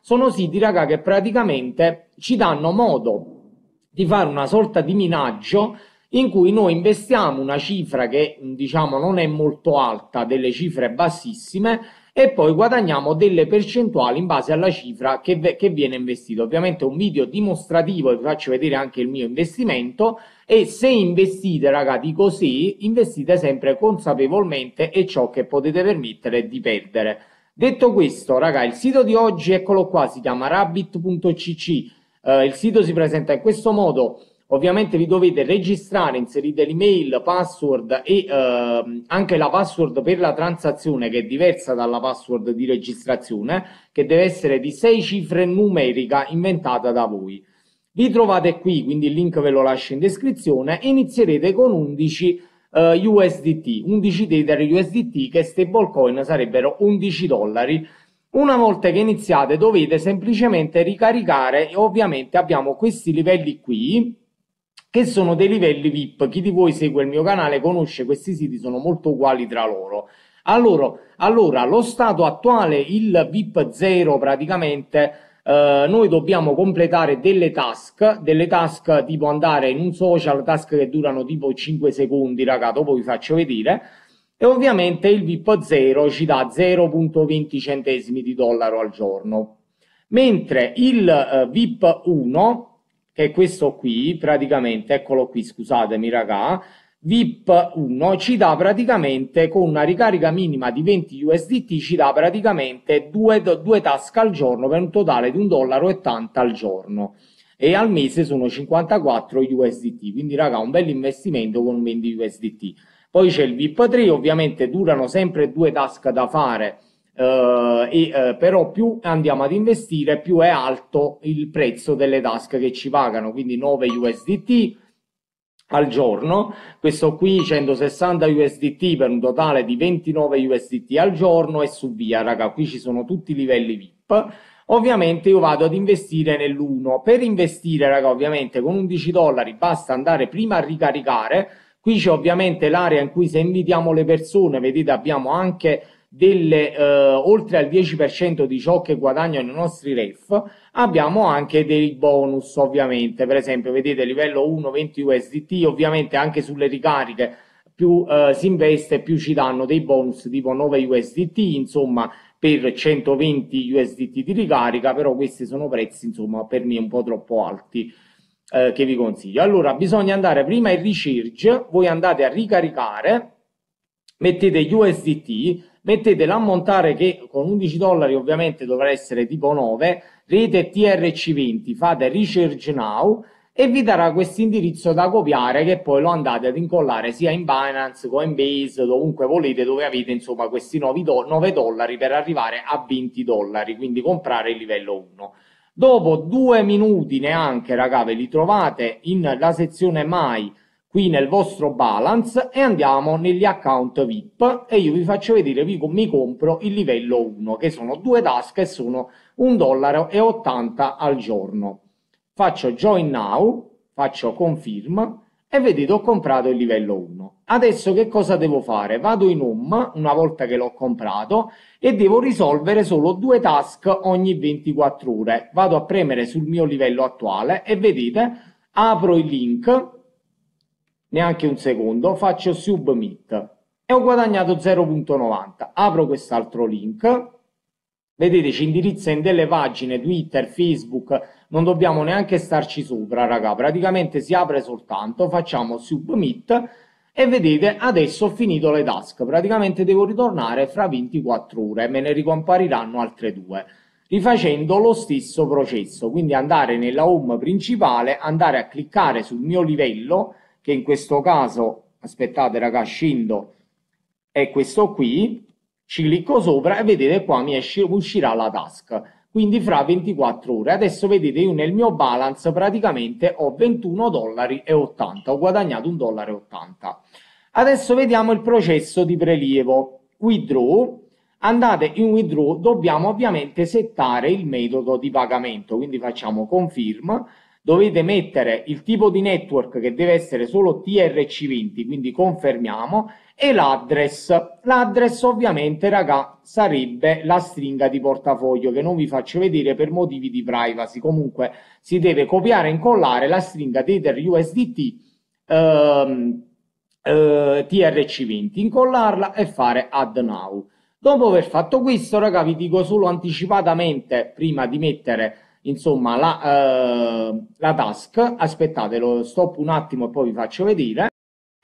sono siti raga che praticamente ci danno modo di fare una sorta di minaggio in cui noi investiamo una cifra che diciamo non è molto alta, delle cifre bassissime e poi guadagniamo delle percentuali in base alla cifra che, che viene investita. Ovviamente un video dimostrativo vi faccio vedere anche il mio investimento e se investite, raga, di così investite sempre consapevolmente e ciò che potete permettere di perdere Detto questo, raga, il sito di oggi, eccolo qua, si chiama rabbit.cc. Eh, il sito si presenta in questo modo. Ovviamente vi dovete registrare, inserite l'email, password e eh, anche la password per la transazione che è diversa dalla password di registrazione, che deve essere di 6 cifre numerica inventata da voi. Vi trovate qui, quindi il link ve lo lascio in descrizione, e inizierete con 11 eh, USDT, 11 Tether USDT che stablecoin sarebbero 11 dollari. Una volta che iniziate dovete semplicemente ricaricare e ovviamente abbiamo questi livelli qui che sono dei livelli VIP. Chi di voi segue il mio canale conosce questi siti, sono molto uguali tra loro. Allora, allora lo stato attuale, il VIP 0 praticamente eh, noi dobbiamo completare delle task, delle task tipo andare in un social, task che durano tipo 5 secondi, raga, dopo vi faccio vedere. E ovviamente il VIP 0 ci dà 0.20 centesimi di dollaro al giorno. Mentre il eh, VIP 1, che è questo qui, praticamente, eccolo qui, scusatemi raga, VIP 1 ci dà praticamente con una ricarica minima di 20 USDT ci dà praticamente due, due tasche al giorno per un totale di 1,80 dollaro al giorno e al mese sono 54 USDT quindi raga un bel investimento con 20 USDT poi c'è il VIP 3 ovviamente durano sempre due task da fare eh, e, eh, però più andiamo ad investire più è alto il prezzo delle task che ci pagano quindi 9 USDT al giorno, questo qui 160 USDT per un totale di 29 USDT al giorno e su via, raga, qui ci sono tutti i livelli VIP. Ovviamente io vado ad investire nell'1. Per investire, raga, ovviamente con 11 dollari basta andare prima a ricaricare Qui c'è ovviamente l'area in cui se invitiamo le persone, vedete abbiamo anche delle, eh, oltre al 10% di ciò che guadagnano i nostri ref, abbiamo anche dei bonus ovviamente, per esempio vedete livello 1 20 USDT, ovviamente anche sulle ricariche più eh, si investe più ci danno dei bonus tipo 9 USDT, insomma per 120 USDT di ricarica, però questi sono prezzi insomma per me un po' troppo alti. Eh, che vi consiglio. Allora bisogna andare prima in research, voi andate a ricaricare, mettete USDT, mettete l'ammontare che con 11 dollari ovviamente dovrà essere tipo 9, rete TRC20, fate research now e vi darà questo indirizzo da copiare che poi lo andate ad incollare sia in Binance, Coinbase, dovunque volete, dove avete insomma questi 9 dollari per arrivare a 20 dollari, quindi comprare il livello 1. Dopo due minuti neanche, raga, ve li trovate in la sezione Mai qui nel vostro balance e andiamo negli account VIP e io vi faccio vedere, vi, mi compro il livello 1 che sono due tasche e sono 1,80 dollaro e 80 al giorno. Faccio join now, faccio confirm e vedete ho comprato il livello 1. Adesso che cosa devo fare? Vado in home una volta che l'ho comprato e devo risolvere solo due task ogni 24 ore. Vado a premere sul mio livello attuale e vedete apro il link, neanche un secondo, faccio submit e ho guadagnato 0.90. Apro quest'altro link Vedete, ci indirizza in delle pagine, Twitter, Facebook, non dobbiamo neanche starci sopra, raga. Praticamente si apre soltanto, facciamo submit e vedete, adesso ho finito le task. Praticamente devo ritornare fra 24 ore, me ne ricompariranno altre due rifacendo lo stesso processo. Quindi andare nella home principale, andare a cliccare sul mio livello, che in questo caso, aspettate raga, scendo, è questo qui, ci clicco sopra e vedete qua mi esce, uscirà la task quindi fra 24 ore. Adesso vedete io nel mio balance praticamente ho 21 dollari e 80, ho guadagnato 1,80 dollaro. Adesso vediamo il processo di prelievo. Withdraw, andate in withdraw, dobbiamo ovviamente settare il metodo di pagamento, quindi facciamo confirm dovete mettere il tipo di network che deve essere solo TRC20, quindi confermiamo, e l'address. L'address ovviamente, raga, sarebbe la stringa di portafoglio che non vi faccio vedere per motivi di privacy. Comunque si deve copiare e incollare la stringa Tether USDT ehm, eh, TRC20, incollarla e fare add now. Dopo aver fatto questo, raga, vi dico solo anticipatamente, prima di mettere insomma la, eh, la task, aspettate lo stop un attimo e poi vi faccio vedere.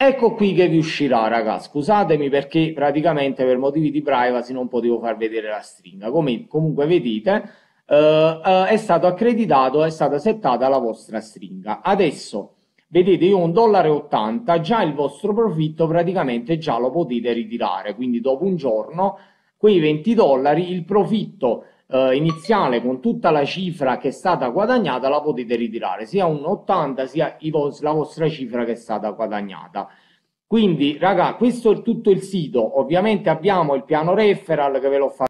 Ecco qui che vi uscirà, raga. Scusatemi perché praticamente per motivi di privacy non potevo far vedere la stringa. Come comunque vedete, eh, eh, è stato accreditato, è stata settata la vostra stringa. Adesso vedete io un dollaro e 80, già il vostro profitto praticamente già lo potete ritirare. Quindi dopo un giorno, quei 20 dollari, il profitto eh, iniziale con tutta la cifra che è stata guadagnata la potete ritirare, sia un 80 sia vos- la vostra cifra che è stata guadagnata. Quindi, raga, questo è tutto il sito. Ovviamente abbiamo il piano referral che ve l'ho fatto